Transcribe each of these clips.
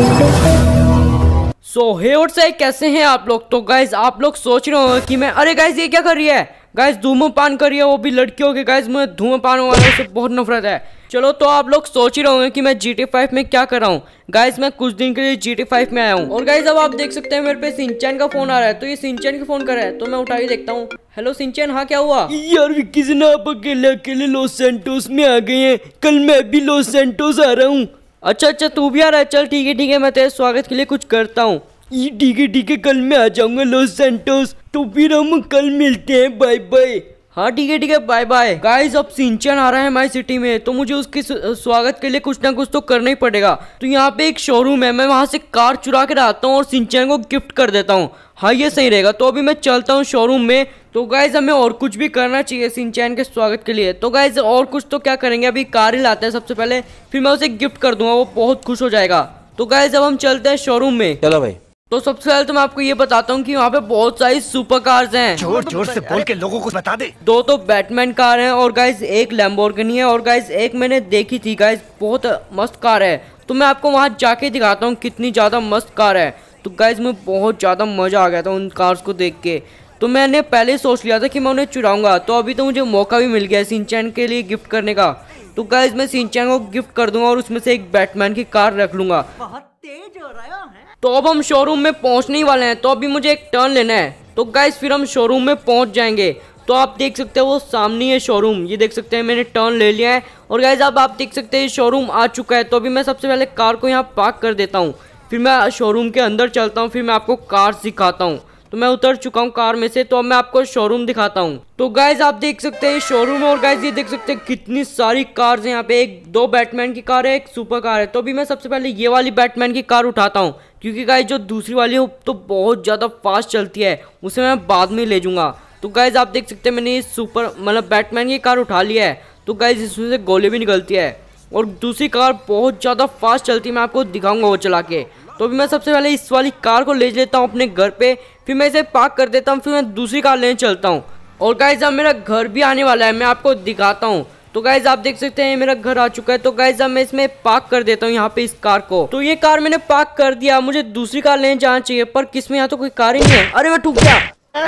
सो हे और कैसे हैं आप लोग तो गाइज आप लोग सोच रहे हो कि मैं अरे गाइज ये क्या कर रही है गाइज धूमपान कर रही है वो भी लड़कियों के गाइज मुझे धूमपान वाले से बहुत नफरत है चलो तो आप लोग सोच ही रहे कि मैं जी टी फाइव में क्या कर रहा हूँ गाइज मैं कुछ दिन के लिए जी टी फाइव में आया हूँ और गाइज अब आप देख सकते हैं मेरे पे सिंचन का फोन आ रहा है तो ये सिंचन का फोन कर रहा है तो मैं उठा के देखता हूँ हेलो सिंचन हाँ क्या हुआ यार विक्की आप अकेले अकेले लॉस सेंटोस में आ गए हैं कल मैं भी लॉस सेंटोस आ रहा हूँ अच्छा अच्छा तू भी आ रहा है चल ठीक है ठीक है मैं तेरे स्वागत के लिए कुछ करता हूँ ठीक है ठीक है कल मैं आ जाऊंगा लॉस सेंटोस तो फिर हम कल मिलते हैं बाय बाय हाँ ठीक है ठीक है बाय बाय गाइज अब सिंचन आ रहा है हमारी सिटी में तो मुझे उसके स्वागत के लिए कुछ ना कुछ तो करना ही पड़ेगा तो यहाँ पे एक शोरूम है मैं वहाँ से कार चुरा कर आता हूँ और सिंचन को गिफ्ट कर देता हूँ हाँ ये सही रहेगा तो अभी मैं चलता हूँ शोरूम में तो गाइज हमें और कुछ भी करना चाहिए सिंचैन के स्वागत के लिए तो गाइज और कुछ तो क्या करेंगे अभी कार ही लाते हैं सबसे पहले फिर मैं उसे गिफ्ट कर दूंगा वो बहुत खुश हो जाएगा तो गाइज अब हम चलते हैं शोरूम में चलो भाई तो सबसे पहले तो मैं आपको ये बताता हूँ कि वहाँ पे बहुत सारी सुपर कार्स हैं जोर जोर से बोल के लोगों को बता दे दो तो बैटमैन कार हैं और गाइस एक लैम्बोर्गिनी है और गाइस एक मैंने देखी थी गाइस बहुत मस्त कार है तो मैं आपको वहाँ जाके दिखाता हूँ कितनी ज़्यादा मस्त कार है तो गाइज में बहुत ज़्यादा मज़ा आ गया था उन कार्स को देख के तो मैंने पहले सोच लिया था कि मैं उन्हें चुराऊंगा तो अभी तो मुझे मौका भी मिल गया सिंचैन के लिए गिफ्ट करने का तो गाइज मैं सिंचैंग को गिफ्ट कर दूंगा और उसमें से एक बैटमैन की कार रख लूंगा तेज हो रहा है तो अब हम शोरूम में पहुंचने वाले हैं तो अभी मुझे एक टर्न लेना है तो गाइज फिर हम शोरूम में पहुंच जाएंगे तो आप देख सकते हैं वो सामने है शोरूम ये देख सकते हैं मैंने टर्न ले लिया है और गाइज अब आप देख सकते हैं शोरूम आ चुका है तो अभी मैं सबसे पहले कार को यहाँ पार्क कर देता हूँ फिर मैं शोरूम के अंदर चलता हूँ फिर मैं आपको कार सिखाता हूँ तो मैं उतर चुका हूँ कार में से तो अब मैं आपको शोरूम दिखाता हूँ तो गाइज आप देख सकते हैं शोरूम और गाइज ये देख सकते हैं कितनी सारी कार्स हैं यहाँ पे एक दो बैटमैन की कार है एक सुपर कार है तो अभी मैं सबसे पहले ये वाली बैटमैन की कार उठाता हूँ क्योंकि गाइज जो दूसरी वाली है तो बहुत ज़्यादा फास्ट चलती है उसे मैं बाद में ले जाऊँगा तो गाइज आप देख सकते हैं मैंने ये सुपर मतलब बैटमैन की कार उठा लिया है तो गाइज इसमें से गोली भी निकलती है और दूसरी कार बहुत ज़्यादा फास्ट चलती है मैं आपको दिखाऊंगा वो चला के तो अभी मैं सबसे पहले इस वाली कार को ले लेता हूँ अपने घर पे फिर मैं इसे पार्क कर देता हूँ फिर मैं दूसरी कार लेने चलता हूँ और गाइज अब मेरा घर भी आने वाला है मैं आपको दिखाता हूँ तो गाइज आप देख सकते हैं मेरा घर आ चुका है तो गाइज अब मैं इसमें पार्क कर देता हूँ यहाँ पे इस कार को तो ये कार मैंने पार्क कर दिया मुझे दूसरी कार लेने जाना चाहिए पर किस में यहाँ तो कोई कार ही नहीं है अरे मैं ठूक गया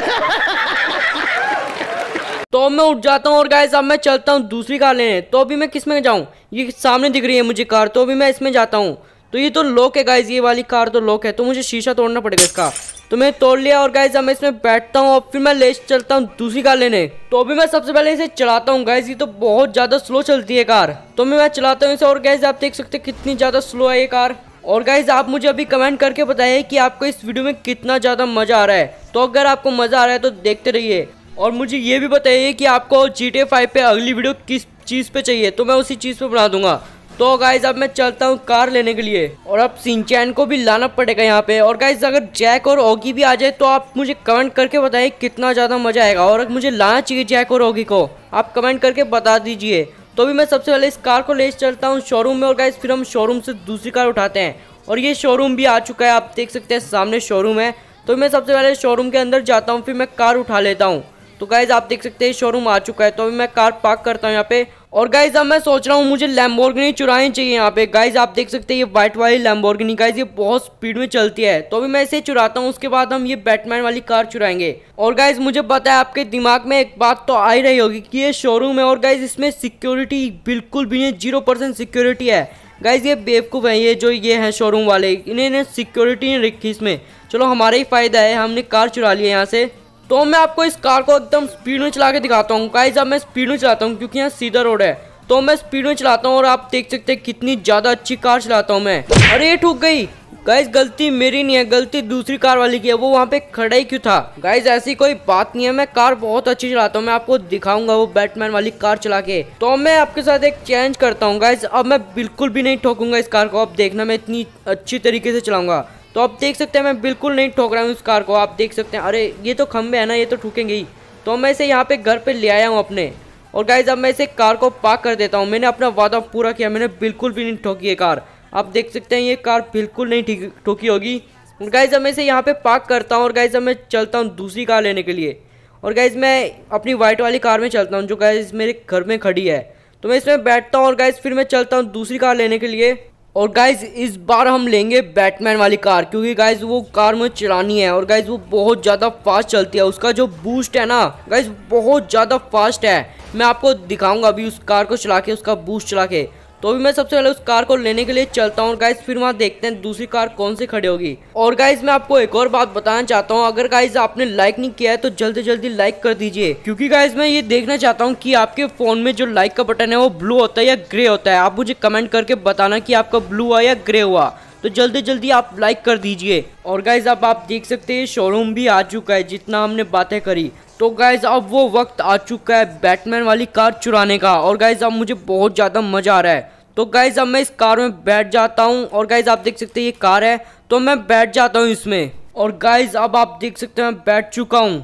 तो मैं उठ जाता हूँ और गाइज अब मैं चलता हूँ दूसरी कार लेने तो अभी मैं किस में जाऊँ ये सामने दिख रही है मुझे कार तो अभी मैं इसमें जाता हूँ तो ये तो लॉक है गाइज ये वाली कार तो लॉक है तो मुझे शीशा तोड़ना पड़ेगा इसका तो मैं तोड़ लिया और गाइज अब मैं इसमें बैठता हूँ और फिर मैं ले चलता हूँ दूसरी कार लेने तो अभी मैं सबसे पहले इसे चलाता हूँ गाइज ये तो बहुत ज़्यादा स्लो चलती है कार तो मैं मैं चलाता हूँ इसे और गाइज आप देख सकते कितनी ज़्यादा स्लो है ये कार और गाइज आप मुझे अभी कमेंट करके बताइए कि आपको इस वीडियो में कितना ज़्यादा मज़ा आ रहा है तो अगर आपको मज़ा आ रहा है तो देखते रहिए और मुझे ये भी बताइए कि आपको GTA 5 फाइव पे अगली वीडियो किस चीज़ पे चाहिए तो मैं उसी चीज़ पे बना दूंगा तो गाइज अब मैं चलता हूँ कार लेने के लिए और अब सिंचैन को भी लाना पड़ेगा यहाँ पे और गाइज अगर जैक और ओगी भी आ जाए तो आप मुझे कमेंट करके बताइए कितना ज़्यादा मजा आएगा और मुझे लाना चाहिए जैक और ओगी को आप कमेंट करके बता दीजिए तो भी मैं सबसे पहले इस कार को ले चलता हूँ शोरूम में और गाइज फिर हम शोरूम से दूसरी कार उठाते हैं और ये शोरूम भी आ चुका है आप देख सकते हैं सामने शोरूम है तो मैं सबसे पहले शोरूम के अंदर जाता हूँ फिर मैं कार उठा लेता हूँ तो गाइज आप देख सकते हैं शोरूम आ चुका है तो अभी मैं कार पार्क करता हूँ यहाँ पे और गाइज अब मैं सोच रहा हूँ मुझे लैम्बोर्गनी चुरानी चाहिए यहाँ पे गाइज आप देख सकते हैं ये व्हाइट वाली लैम्बोर्गनी गाइज ये बहुत स्पीड में चलती है तो अभी मैं इसे चुराता हूँ उसके बाद हम ये बैटमैन वाली कार चुराएंगे और गाइज मुझे पता है आपके दिमाग में एक बात तो आ ही रही होगी कि ये शोरूम है और गाइज इसमें सिक्योरिटी बिल्कुल भी नहीं जीरो परसेंट सिक्योरिटी है गाइज ये बेवकूफ़ है ये जो ये हैं शोरूम वाले इन्हें सिक्योरिटी नहीं रखी इसमें चलो हमारा ही फ़ायदा है हमने कार चुरा ली है यहाँ से तो मैं आपको इस कार को एकदम स्पीड में चला के दिखाता हूँ गाइज अब मैं स्पीड में चलाता हूँ क्योंकि यहाँ सीधा रोड है तो मैं स्पीड में चलाता हूँ और आप देख सकते हैं कितनी ज़्यादा अच्छी कार चलाता हूँ मैं अरे ठुक गई गाइज गलती मेरी नहीं है गलती दूसरी कार वाली की है वो वहाँ पे खड़ा ही क्यों था गाइज ऐसी कोई बात नहीं है मैं कार बहुत अच्छी चलाता हूँ मैं आपको दिखाऊंगा वो बैटमैन वाली कार चला के तो मैं आपके साथ एक चेंज करता हूँ गाइज अब मैं बिल्कुल भी नहीं ठोकूंगा इस कार को अब देखना मैं इतनी अच्छी तरीके से चलाऊंगा तो आप देख सकते हैं मैं बिल्कुल नहीं ठोक रहा हूँ उस कार को आप देख सकते हैं अरे ये तो खम्भे है ना ये तो ठूकेंगे ही तो मैं इसे यहाँ पे घर पे ले आया हूँ अपने और गाइज अब मैं इसे कार को पार्क कर देता हूँ मैंने अपना वादा पूरा किया मैंने बिल्कुल भी नहीं ठोकी है कार आप देख सकते हैं ये कार बिल्कुल नहीं ठोकी होगी और गाइज अब मैं इसे यहाँ पे पार्क करता हूँ और गाइज अब मैं चलता हूँ दूसरी कार लेने के लिए और गाइज मैं अपनी वाइट वाली कार में चलता हूँ जो गाइज मेरे घर में खड़ी है तो मैं इसमें बैठता हूँ और गाइज फिर मैं चलता हूँ दूसरी कार लेने के लिए और गाइज इस बार हम लेंगे बैटमैन वाली कार क्योंकि गाइज वो कार मुझे चलानी है और गाइज वो बहुत ज़्यादा फास्ट चलती है उसका जो बूस्ट है ना गाइज बहुत ज़्यादा फास्ट है मैं आपको दिखाऊंगा अभी उस कार को चला के उसका बूस्ट चला के तो अभी मैं सबसे पहले उस कार को लेने के लिए चलता हूँ गाइज फिर वहाँ देखते हैं दूसरी कार कौन सी खड़ी होगी और गाइज मैं आपको एक और बात बताना चाहता हूँ अगर गाइज आपने लाइक नहीं किया है तो जल्दी जल्दी लाइक कर दीजिए क्योंकि गाइज मैं ये देखना चाहता हूँ कि आपके फोन में जो लाइक का बटन है वो ब्लू होता है या ग्रे होता है आप मुझे कमेंट करके बताना की आपका ब्लू हुआ या ग्रे हुआ तो जल्दी जल्दी आप लाइक कर दीजिए और गाइज अब आप देख सकते हैं शोरूम भी आ चुका है जितना हमने बातें करी तो गाइज अब वो वक्त आ चुका है बैटमैन वाली कार चुराने का और गाइज अब मुझे बहुत ज़्यादा मज़ा आ रहा है तो गाइज अब मैं इस कार में बैठ जाता हूँ और गाइज आप देख सकते हैं ये कार है तो मैं बैठ जाता हूँ इसमें और गाइज अब आप देख सकते हैं मैं बैठ चुका हूँ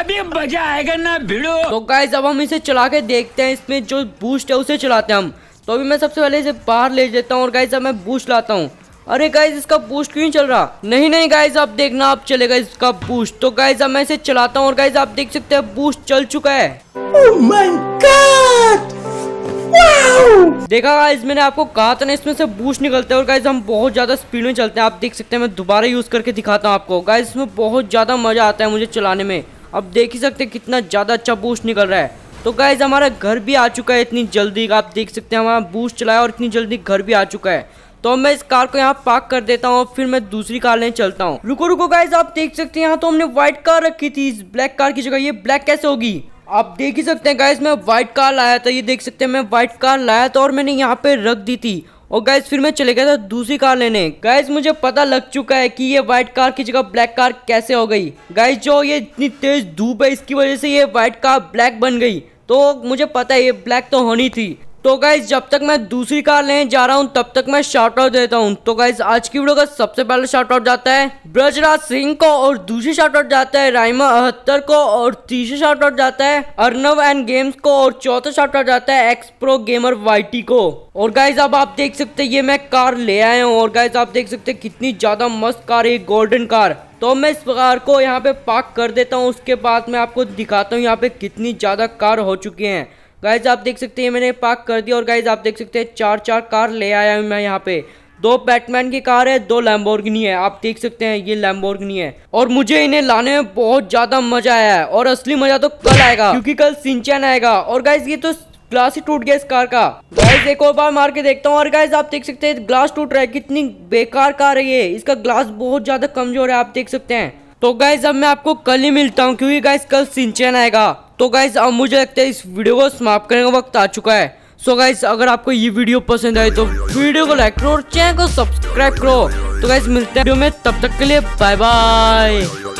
अभी मजा आएगा ना भिड़ो तो गाइज अब हम इसे चला के देखते हैं इसमें जो बूस्ट है उसे चलाते हैं हम तो अभी मैं सबसे पहले इसे बाहर ले जाता हूँ और गाइज अब मैं बूस्ट लाता हूँ अरे गाइज इसका बूस्ट क्यों चल रहा नहीं नहीं गाइज आप देखना आप चलेगा इसका बूस्ट तो गाइज अब मैं इसे चलाता हूँ और गाइज आप देख सकते हैं बूस्ट चल चुका है oh देखा गाइज मैंने आपको कहा था ना इसमें से बूस्ट निकलते हैं और गाइज हम बहुत ज्यादा स्पीड में चलते हैं आप देख सकते हैं मैं दोबारा यूज करके दिखाता हूँ आपको गाइज इसमें बहुत ज्यादा मजा आता है मुझे चलाने में आप देख ही सकते हैं कितना ज्यादा अच्छा बूस्ट निकल रहा है तो गाइज हमारा घर भी आ चुका है इतनी जल्दी आप देख सकते हैं हमारा बूस्ट चलाया और इतनी जल्दी घर भी आ चुका है तो मैं इस कार को यहाँ पार्क कर देता हूँ फिर मैं दूसरी कार लेने चलता हूँ रुको रुको गाइज आप देख सकते हैं यहाँ तो हमने व्हाइट कार रखी थी इस ब्लैक कार की जगह ये ब्लैक कैसे होगी आप देख ही सकते हैं गाइज मैं व्हाइट कार लाया था ये देख सकते हैं मैं व्हाइट कार लाया था और मैंने यहाँ पे रख दी थी और गैस फिर मैं चले गया था दूसरी कार लेने गैस मुझे पता लग चुका है कि ये व्हाइट कार की जगह ब्लैक कार कैसे हो गई गैस जो ये इतनी तेज धूप है इसकी वजह से ये व्हाइट कार ब्लैक बन गई तो मुझे पता है ये ब्लैक तो होनी थी तो गाइज जब तक मैं दूसरी कार लेने जा रहा हूँ तब तक मैं शॉर्ट आउट देता हूँ तो गाइज आज की वीडियो का सबसे पहला शॉर्ट आउट जाता है ब्रजराज सिंह को और दूसरी शॉर्ट आउट जाता है राइमा अहत्तर को और तीसरी शॉर्ट आउट जाता है अर्नव एंड गेम्स को और चौथा शॉर्ट आउट जाता है एक्स प्रो गेमर वाईटी को और गाइज अब आप देख सकते ये मैं कार ले आया हूँ और गाइज आप देख सकते कितनी ज्यादा मस्त कार है गोल्डन कार तो मैं इस कार को यहाँ पे पार्क कर देता हूँ उसके बाद मैं आपको दिखाता हूँ यहाँ पे कितनी ज्यादा कार हो चुकी है गाइज आप देख सकते हैं मैंने पार्क कर दिया और गाइज आप देख सकते हैं चार चार कार ले आया हूँ मैं यहाँ पे दो बैटमैन की कार है दो लैम्बोर्गिनी है आप देख सकते हैं ये लैम्बोर्गिनी है और मुझे इन्हें लाने में बहुत ज्यादा मजा आया है और असली मजा तो कल आएगा क्योंकि कल सिंचन आएगा और गाइज ये तो ग्लास ही टूट गया इस कार का गाइज एक और बार मार के देखता हूँ और गाइज आप देख सकते हैं ग्लास टूट रहा है कितनी बेकार कार है ये इसका ग्लास बहुत ज्यादा कमजोर है आप देख सकते हैं तो गाइज अब मैं आपको कल ही मिलता हूँ क्योंकि गाइज कल सिंचन आएगा तो गाइज अब मुझे लगता है इस वीडियो को समाप्त करने का वक्त आ चुका है सो so गाइज अगर आपको ये वीडियो पसंद आए तो वीडियो को लाइक करो और चैनल को सब्सक्राइब करो तो गाइज मिलते हैं वीडियो में तब तक के लिए बाय बाय